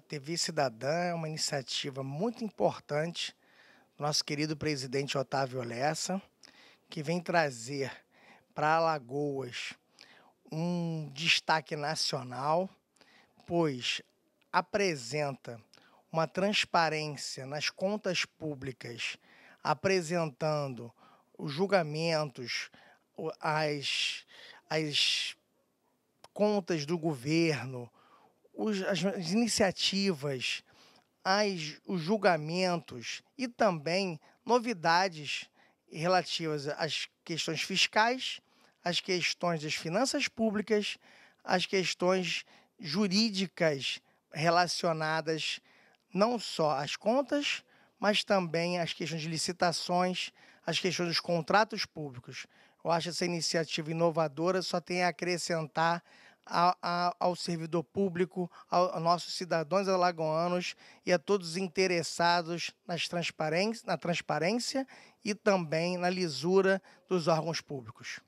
A TV Cidadã é uma iniciativa muito importante do nosso querido presidente Otávio Lessa, que vem trazer para Alagoas um destaque nacional, pois apresenta uma transparência nas contas públicas, apresentando os julgamentos, as, as contas do governo, os, as, as iniciativas, as, os julgamentos e também novidades relativas às questões fiscais, às questões das finanças públicas, às questões jurídicas relacionadas não só às contas, mas também às questões de licitações, às questões dos contratos públicos. Eu acho essa iniciativa inovadora, só tem a acrescentar a, a, ao servidor público, aos nossos cidadãos alagoanos e a todos os interessados nas transparência, na transparência e também na lisura dos órgãos públicos.